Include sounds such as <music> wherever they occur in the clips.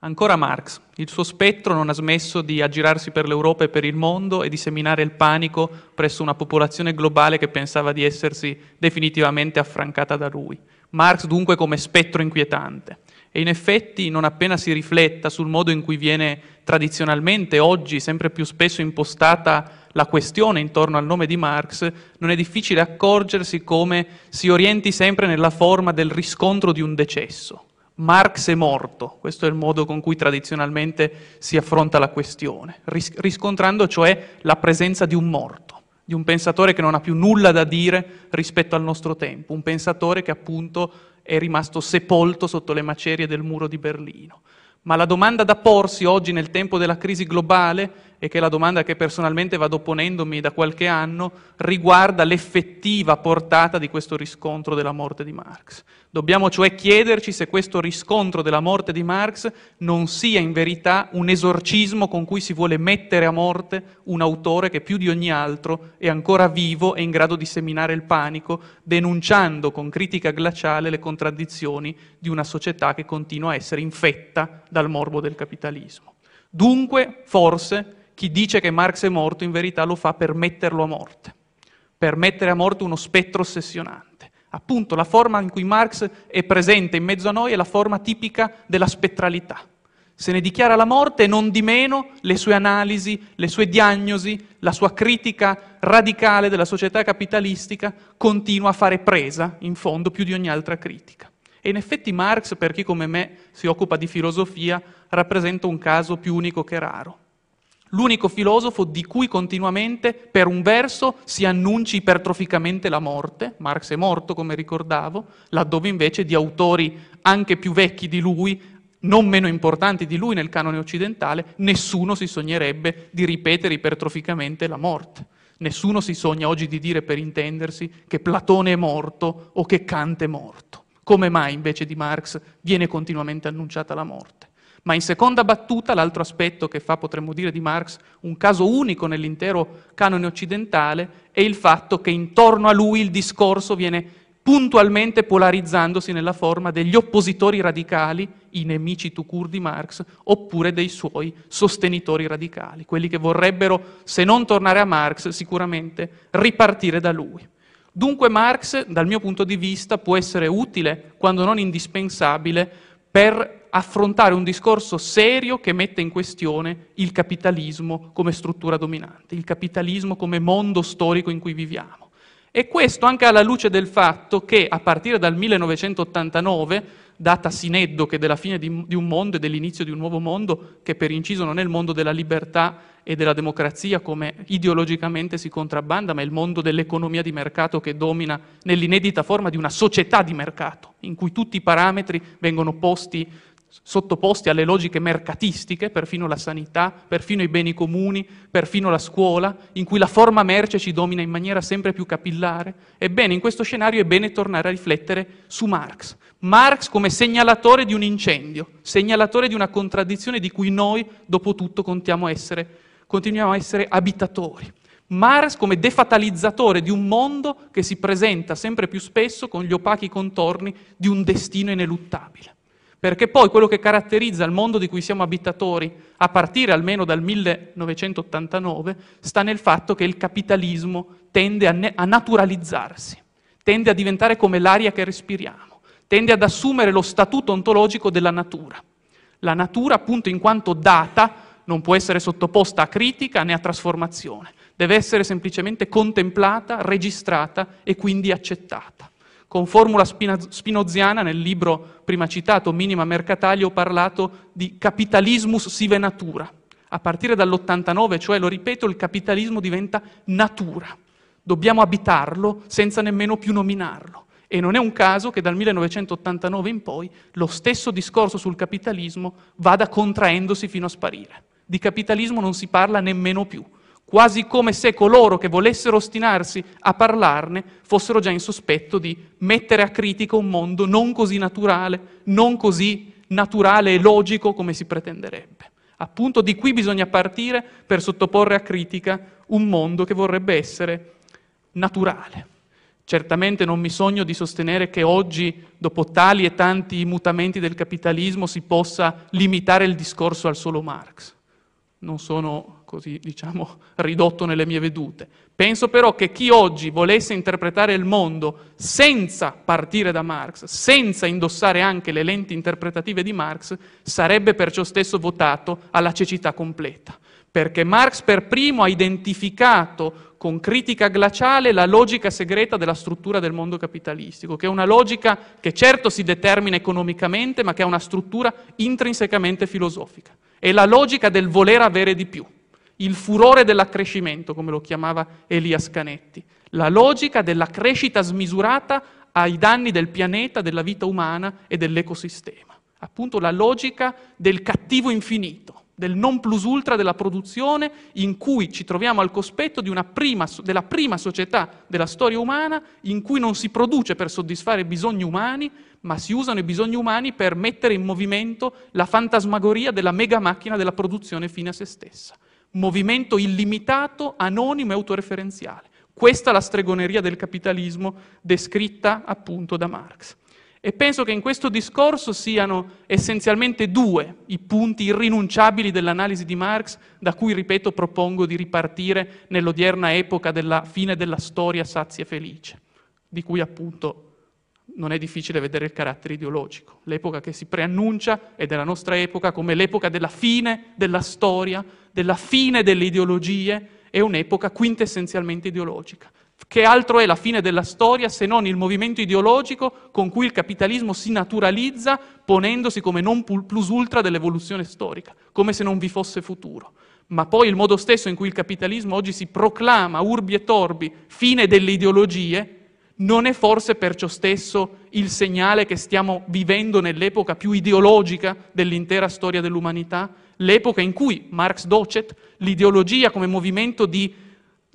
Ancora Marx, il suo spettro non ha smesso di aggirarsi per l'Europa e per il mondo e di seminare il panico presso una popolazione globale che pensava di essersi definitivamente affrancata da lui. Marx dunque come spettro inquietante. E in effetti non appena si rifletta sul modo in cui viene tradizionalmente oggi sempre più spesso impostata la questione intorno al nome di Marx, non è difficile accorgersi come si orienti sempre nella forma del riscontro di un decesso Marx è morto, questo è il modo con cui tradizionalmente si affronta la questione, riscontrando cioè la presenza di un morto, di un pensatore che non ha più nulla da dire rispetto al nostro tempo, un pensatore che appunto è rimasto sepolto sotto le macerie del muro di Berlino. Ma la domanda da porsi oggi nel tempo della crisi globale e che è la domanda che personalmente vado ponendomi da qualche anno, riguarda l'effettiva portata di questo riscontro della morte di Marx. Dobbiamo cioè chiederci se questo riscontro della morte di Marx non sia in verità un esorcismo con cui si vuole mettere a morte un autore che più di ogni altro è ancora vivo e in grado di seminare il panico, denunciando con critica glaciale le contraddizioni di una società che continua a essere infetta dal morbo del capitalismo. Dunque, forse, chi dice che Marx è morto in verità lo fa per metterlo a morte, per mettere a morte uno spettro ossessionante. Appunto, la forma in cui Marx è presente in mezzo a noi è la forma tipica della spettralità. Se ne dichiara la morte e non di meno le sue analisi, le sue diagnosi, la sua critica radicale della società capitalistica continua a fare presa, in fondo, più di ogni altra critica. E in effetti Marx, per chi come me si occupa di filosofia, rappresenta un caso più unico che raro l'unico filosofo di cui continuamente per un verso si annunci ipertroficamente la morte, Marx è morto come ricordavo, laddove invece di autori anche più vecchi di lui, non meno importanti di lui nel canone occidentale, nessuno si sognerebbe di ripetere ipertroficamente la morte. Nessuno si sogna oggi di dire, per intendersi, che Platone è morto o che Kant è morto. Come mai invece di Marx viene continuamente annunciata la morte? Ma in seconda battuta, l'altro aspetto che fa, potremmo dire, di Marx un caso unico nell'intero canone occidentale è il fatto che intorno a lui il discorso viene puntualmente polarizzandosi nella forma degli oppositori radicali, i nemici tucur di Marx, oppure dei suoi sostenitori radicali, quelli che vorrebbero, se non tornare a Marx, sicuramente ripartire da lui. Dunque Marx, dal mio punto di vista, può essere utile, quando non indispensabile, per affrontare un discorso serio che mette in questione il capitalismo come struttura dominante, il capitalismo come mondo storico in cui viviamo. E questo anche alla luce del fatto che a partire dal 1989 data sineddo della fine di, di un mondo e dell'inizio di un nuovo mondo, che per inciso non è il mondo della libertà e della democrazia come ideologicamente si contrabbanda, ma è il mondo dell'economia di mercato che domina nell'inedita forma di una società di mercato, in cui tutti i parametri vengono posti sottoposti alle logiche mercatistiche, perfino la sanità, perfino i beni comuni, perfino la scuola, in cui la forma merce ci domina in maniera sempre più capillare. Ebbene, in questo scenario è bene tornare a riflettere su Marx. Marx come segnalatore di un incendio, segnalatore di una contraddizione di cui noi, dopo tutto, a essere, continuiamo a essere abitatori. Marx come defatalizzatore di un mondo che si presenta sempre più spesso con gli opachi contorni di un destino ineluttabile perché poi quello che caratterizza il mondo di cui siamo abitatori, a partire almeno dal 1989, sta nel fatto che il capitalismo tende a, ne- a naturalizzarsi, tende a diventare come l'aria che respiriamo, tende ad assumere lo statuto ontologico della natura. La natura, appunto, in quanto data, non può essere sottoposta a critica né a trasformazione, deve essere semplicemente contemplata, registrata e quindi accettata. Con formula spinoziana, nel libro prima citato, Minima Mercatalia, ho parlato di capitalismus sive natura. A partire dall'89, cioè, lo ripeto, il capitalismo diventa natura. Dobbiamo abitarlo senza nemmeno più nominarlo. E non è un caso che dal 1989 in poi lo stesso discorso sul capitalismo vada contraendosi fino a sparire. Di capitalismo non si parla nemmeno più quasi come se coloro che volessero ostinarsi a parlarne fossero già in sospetto di mettere a critica un mondo non così naturale, non così naturale e logico come si pretenderebbe. Appunto di qui bisogna partire per sottoporre a critica un mondo che vorrebbe essere naturale. Certamente non mi sogno di sostenere che oggi, dopo tali e tanti mutamenti del capitalismo, si possa limitare il discorso al solo Marx. Non sono così diciamo <laughs> ridotto nelle mie vedute. Penso però che chi oggi volesse interpretare il mondo senza partire da Marx, senza indossare anche le lenti interpretative di Marx, sarebbe perciò stesso votato alla cecità completa, perché Marx per primo ha identificato con critica glaciale la logica segreta della struttura del mondo capitalistico, che è una logica che certo si determina economicamente, ma che ha una struttura intrinsecamente filosofica. È la logica del voler avere di più il furore dell'accrescimento, come lo chiamava Elia Scanetti, la logica della crescita smisurata ai danni del pianeta, della vita umana e dell'ecosistema. Appunto la logica del cattivo infinito, del non plus ultra della produzione in cui ci troviamo al cospetto prima, della prima società della storia umana in cui non si produce per soddisfare bisogni umani, ma si usano i bisogni umani per mettere in movimento la fantasmagoria della mega macchina della produzione fine a se stessa movimento illimitato, anonimo e autoreferenziale. Questa è la stregoneria del capitalismo descritta appunto da Marx. E penso che in questo discorso siano essenzialmente due i punti irrinunciabili dell'analisi di Marx, da cui, ripeto, propongo di ripartire nell'odierna epoca della fine della storia sazia e felice, di cui appunto non è difficile vedere il carattere ideologico. L'epoca che si preannuncia è della nostra epoca come l'epoca della fine della storia, della fine delle ideologie, è un'epoca quintessenzialmente ideologica. Che altro è la fine della storia se non il movimento ideologico con cui il capitalismo si naturalizza ponendosi come non plus ultra dell'evoluzione storica, come se non vi fosse futuro. Ma poi il modo stesso in cui il capitalismo oggi si proclama urbi e torbi fine delle ideologie non è forse perciò stesso il segnale che stiamo vivendo nell'epoca più ideologica dell'intera storia dell'umanità? L'epoca in cui, Marx docet, l'ideologia come movimento di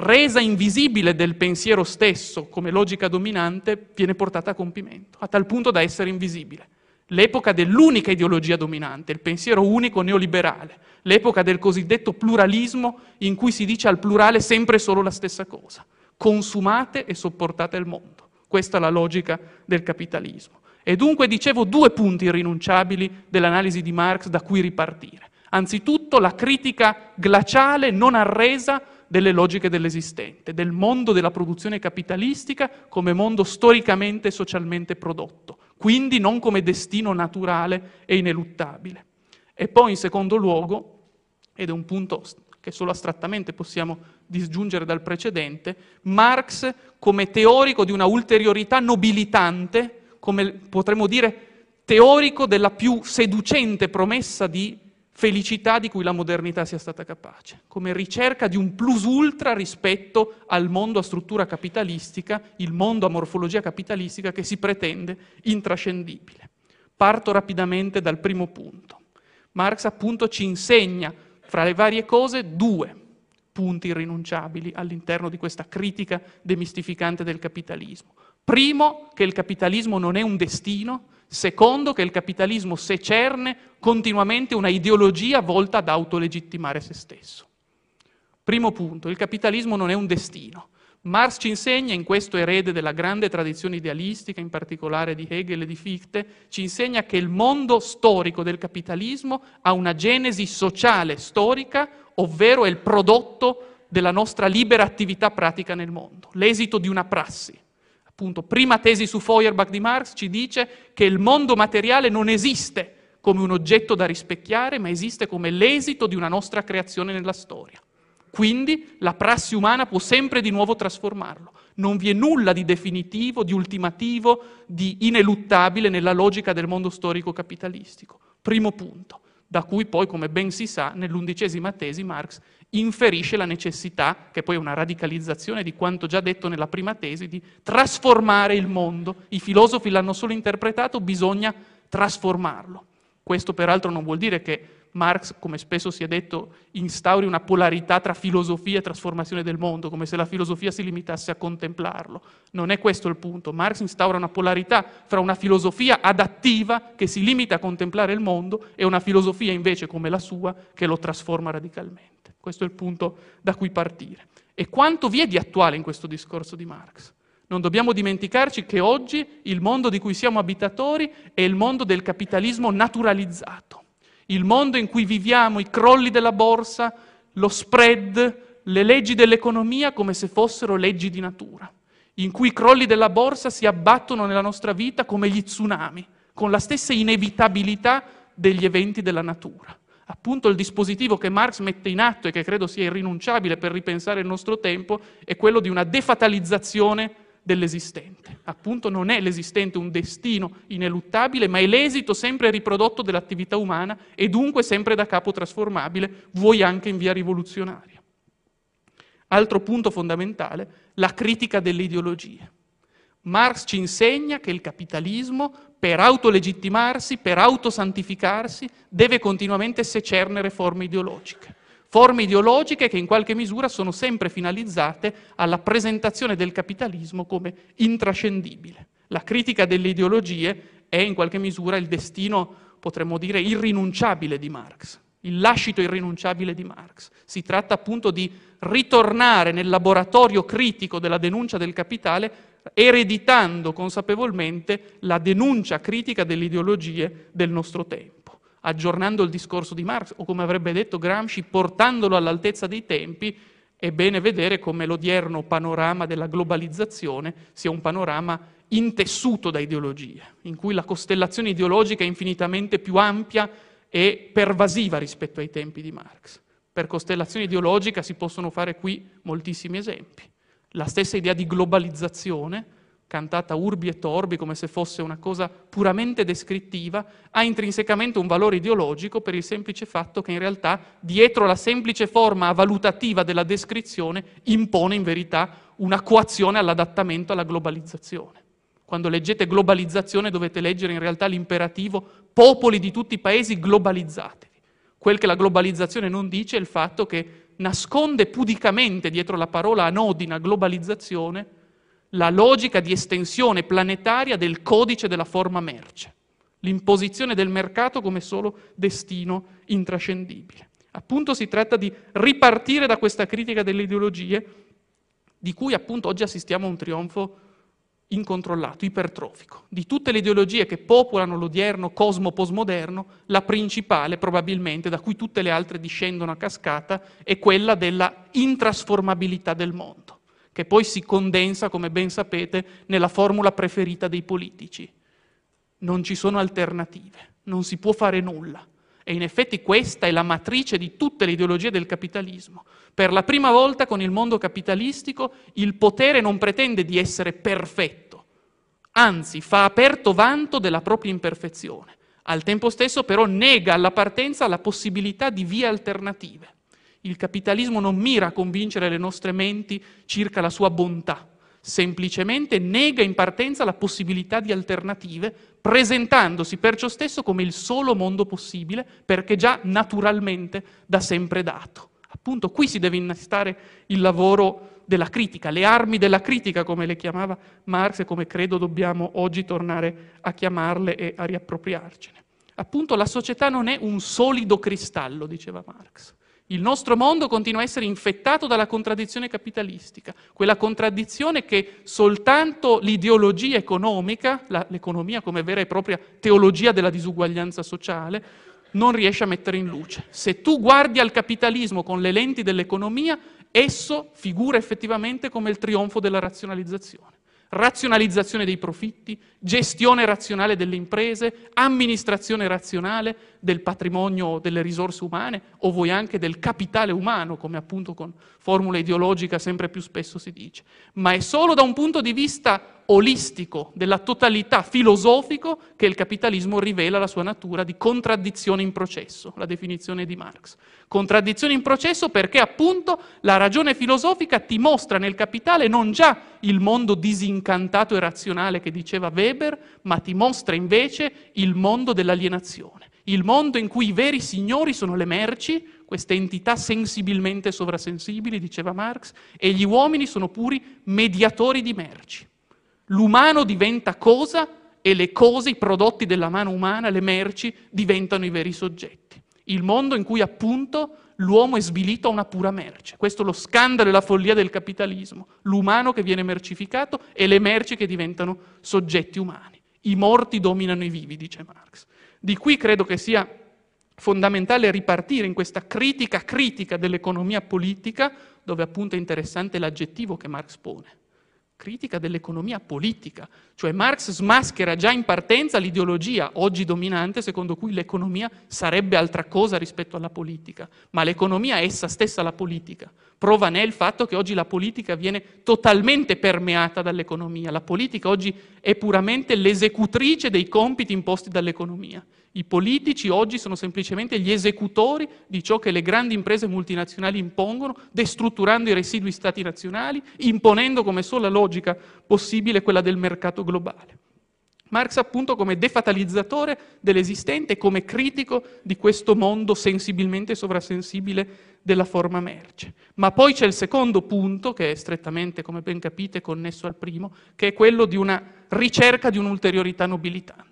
resa invisibile del pensiero stesso come logica dominante viene portata a compimento, a tal punto da essere invisibile. L'epoca dell'unica ideologia dominante, il pensiero unico neoliberale, l'epoca del cosiddetto pluralismo in cui si dice al plurale sempre solo la stessa cosa consumate e sopportate il mondo. Questa è la logica del capitalismo. E dunque dicevo due punti irrinunciabili dell'analisi di Marx da cui ripartire. Anzitutto la critica glaciale, non arresa, delle logiche dell'esistente, del mondo della produzione capitalistica come mondo storicamente e socialmente prodotto, quindi non come destino naturale e ineluttabile. E poi in secondo luogo, ed è un punto che solo astrattamente possiamo disgiungere dal precedente, Marx come teorico di una ulteriorità nobilitante, come potremmo dire teorico della più seducente promessa di felicità di cui la modernità sia stata capace, come ricerca di un plus ultra rispetto al mondo a struttura capitalistica, il mondo a morfologia capitalistica che si pretende intrascendibile. Parto rapidamente dal primo punto. Marx appunto ci insegna fra le varie cose, due punti irrinunciabili all'interno di questa critica demistificante del capitalismo. Primo, che il capitalismo non è un destino. Secondo, che il capitalismo secerne continuamente una ideologia volta ad autolegittimare se stesso. Primo punto, il capitalismo non è un destino. Marx ci insegna, in questo erede della grande tradizione idealistica, in particolare di Hegel e di Fichte, ci insegna che il mondo storico del capitalismo ha una genesi sociale storica, ovvero è il prodotto della nostra libera attività pratica nel mondo, l'esito di una prassi. Appunto, prima tesi su Feuerbach di Marx ci dice che il mondo materiale non esiste come un oggetto da rispecchiare, ma esiste come l'esito di una nostra creazione nella storia. Quindi la prassi umana può sempre di nuovo trasformarlo. Non vi è nulla di definitivo, di ultimativo, di ineluttabile nella logica del mondo storico capitalistico. Primo punto, da cui poi, come ben si sa, nell'undicesima tesi Marx inferisce la necessità, che poi è una radicalizzazione di quanto già detto nella prima tesi, di trasformare il mondo. I filosofi l'hanno solo interpretato, bisogna trasformarlo. Questo peraltro non vuol dire che Marx, come spesso si è detto, instauri una polarità tra filosofia e trasformazione del mondo, come se la filosofia si limitasse a contemplarlo. Non è questo il punto. Marx instaura una polarità fra una filosofia adattiva che si limita a contemplare il mondo e una filosofia invece come la sua che lo trasforma radicalmente. Questo è il punto da cui partire. E quanto vi è di attuale in questo discorso di Marx? Non dobbiamo dimenticarci che oggi il mondo di cui siamo abitatori è il mondo del capitalismo naturalizzato il mondo in cui viviamo, i crolli della borsa, lo spread, le leggi dell'economia come se fossero leggi di natura, in cui i crolli della borsa si abbattono nella nostra vita come gli tsunami, con la stessa inevitabilità degli eventi della natura. Appunto il dispositivo che Marx mette in atto e che credo sia irrinunciabile per ripensare il nostro tempo è quello di una defatalizzazione dell'esistente. Appunto non è l'esistente un destino ineluttabile, ma è l'esito sempre riprodotto dell'attività umana e dunque sempre da capo trasformabile, vuoi anche in via rivoluzionaria. Altro punto fondamentale, la critica delle ideologie. Marx ci insegna che il capitalismo, per autolegittimarsi, per autosantificarsi, deve continuamente secernere forme ideologiche forme ideologiche che in qualche misura sono sempre finalizzate alla presentazione del capitalismo come intrascendibile. La critica delle ideologie è in qualche misura il destino, potremmo dire, irrinunciabile di Marx, il lascito irrinunciabile di Marx. Si tratta appunto di ritornare nel laboratorio critico della denuncia del capitale ereditando consapevolmente la denuncia critica delle ideologie del nostro tempo aggiornando il discorso di Marx o come avrebbe detto Gramsci, portandolo all'altezza dei tempi, è bene vedere come l'odierno panorama della globalizzazione sia un panorama intessuto da ideologie, in cui la costellazione ideologica è infinitamente più ampia e pervasiva rispetto ai tempi di Marx. Per costellazione ideologica si possono fare qui moltissimi esempi. La stessa idea di globalizzazione, cantata urbi e torbi come se fosse una cosa puramente descrittiva, ha intrinsecamente un valore ideologico per il semplice fatto che in realtà dietro la semplice forma valutativa della descrizione impone in verità una coazione all'adattamento alla globalizzazione. Quando leggete globalizzazione dovete leggere in realtà l'imperativo popoli di tutti i paesi globalizzatevi. Quel che la globalizzazione non dice è il fatto che nasconde pudicamente dietro la parola anodina globalizzazione la logica di estensione planetaria del codice della forma merce, l'imposizione del mercato come solo destino intrascendibile. Appunto si tratta di ripartire da questa critica delle ideologie di cui appunto oggi assistiamo a un trionfo incontrollato, ipertrofico. Di tutte le ideologie che popolano l'odierno cosmo postmoderno, la principale probabilmente, da cui tutte le altre discendono a cascata, è quella della intrasformabilità del mondo che poi si condensa, come ben sapete, nella formula preferita dei politici. Non ci sono alternative, non si può fare nulla. E in effetti questa è la matrice di tutte le ideologie del capitalismo. Per la prima volta con il mondo capitalistico il potere non pretende di essere perfetto, anzi fa aperto vanto della propria imperfezione. Al tempo stesso però nega alla partenza la possibilità di vie alternative. Il capitalismo non mira a convincere le nostre menti circa la sua bontà, semplicemente nega in partenza la possibilità di alternative, presentandosi perciò stesso come il solo mondo possibile, perché già naturalmente da sempre dato. Appunto qui si deve innestare il lavoro della critica, le armi della critica come le chiamava Marx e come credo dobbiamo oggi tornare a chiamarle e a riappropriarcene. Appunto la società non è un solido cristallo, diceva Marx. Il nostro mondo continua a essere infettato dalla contraddizione capitalistica, quella contraddizione che soltanto l'ideologia economica, la, l'economia come vera e propria teologia della disuguaglianza sociale, non riesce a mettere in luce. Se tu guardi al capitalismo con le lenti dell'economia, esso figura effettivamente come il trionfo della razionalizzazione. Razionalizzazione dei profitti, gestione razionale delle imprese, amministrazione razionale, del patrimonio delle risorse umane o vuoi anche del capitale umano, come appunto con formula ideologica sempre più spesso si dice, ma è solo da un punto di vista olistico, della totalità filosofico, che il capitalismo rivela la sua natura di contraddizione in processo, la definizione di Marx. Contraddizione in processo perché appunto la ragione filosofica ti mostra nel capitale non già il mondo disincantato e razionale che diceva Weber, ma ti mostra invece il mondo dell'alienazione il mondo in cui i veri signori sono le merci, queste entità sensibilmente sovrasensibili, diceva Marx, e gli uomini sono puri mediatori di merci. L'umano diventa cosa e le cose, i prodotti della mano umana, le merci, diventano i veri soggetti. Il mondo in cui appunto l'uomo è svilito a una pura merce. Questo è lo scandalo e la follia del capitalismo, l'umano che viene mercificato e le merci che diventano soggetti umani. I morti dominano i vivi, dice Marx. Di qui credo che sia fondamentale ripartire in questa critica critica dell'economia politica, dove appunto è interessante l'aggettivo che Marx pone critica dell'economia politica, cioè Marx smaschera già in partenza l'ideologia oggi dominante secondo cui l'economia sarebbe altra cosa rispetto alla politica, ma l'economia è essa stessa la politica. Prova ne è il fatto che oggi la politica viene totalmente permeata dall'economia, la politica oggi è puramente l'esecutrice dei compiti imposti dall'economia. I politici oggi sono semplicemente gli esecutori di ciò che le grandi imprese multinazionali impongono, destrutturando i residui stati nazionali, imponendo come sola logica possibile quella del mercato globale. Marx appunto come defatalizzatore dell'esistente come critico di questo mondo sensibilmente sovrasensibile della forma merce. Ma poi c'è il secondo punto, che è strettamente, come ben capite, connesso al primo, che è quello di una ricerca di un'ulteriorità nobilitante.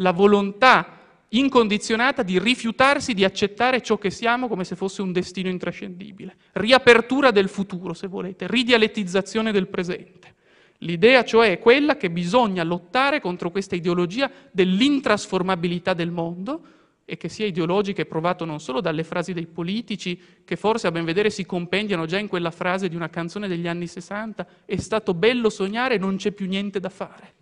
La volontà incondizionata di rifiutarsi di accettare ciò che siamo come se fosse un destino intrascendibile. Riapertura del futuro, se volete, ridialettizzazione del presente. L'idea cioè è quella che bisogna lottare contro questa ideologia dell'intrasformabilità del mondo e che sia ideologica è provato non solo dalle frasi dei politici, che forse a ben vedere si compendiano già in quella frase di una canzone degli anni 60, è stato bello sognare, non c'è più niente da fare,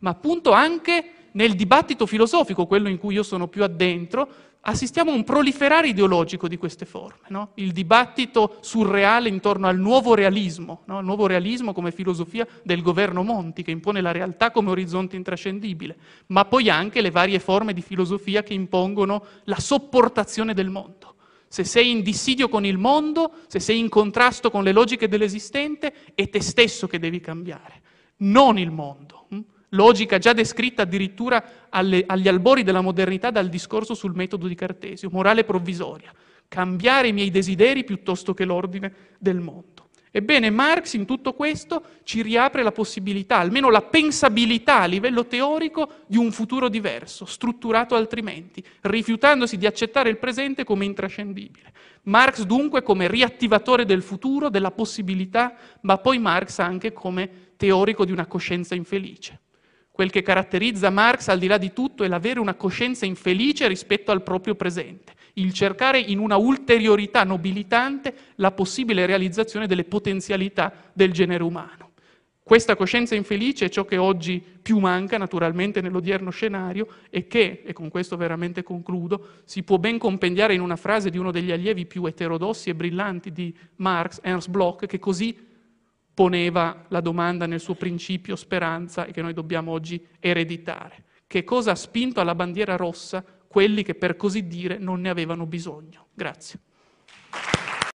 ma appunto anche nel dibattito filosofico, quello in cui io sono più addentro, assistiamo a un proliferare ideologico di queste forme, no? il dibattito surreale intorno al nuovo realismo, no? il nuovo realismo come filosofia del governo Monti, che impone la realtà come orizzonte intrascendibile, ma poi anche le varie forme di filosofia che impongono la sopportazione del mondo. Se sei in dissidio con il mondo, se sei in contrasto con le logiche dell'esistente, è te stesso che devi cambiare, non il mondo. Hm? logica già descritta addirittura alle, agli albori della modernità dal discorso sul metodo di Cartesio, morale provvisoria, cambiare i miei desideri piuttosto che l'ordine del mondo. Ebbene, Marx in tutto questo ci riapre la possibilità, almeno la pensabilità a livello teorico, di un futuro diverso, strutturato altrimenti, rifiutandosi di accettare il presente come intrascendibile. Marx dunque come riattivatore del futuro, della possibilità, ma poi Marx anche come teorico di una coscienza infelice. Quel che caratterizza Marx al di là di tutto è l'avere una coscienza infelice rispetto al proprio presente, il cercare in una ulteriorità nobilitante la possibile realizzazione delle potenzialità del genere umano. Questa coscienza infelice è ciò che oggi più manca naturalmente nell'odierno scenario e che, e con questo veramente concludo, si può ben compendiare in una frase di uno degli allievi più eterodossi e brillanti di Marx, Ernst Bloch, che così poneva la domanda nel suo principio speranza e che noi dobbiamo oggi ereditare. Che cosa ha spinto alla bandiera rossa quelli che per così dire non ne avevano bisogno? Grazie.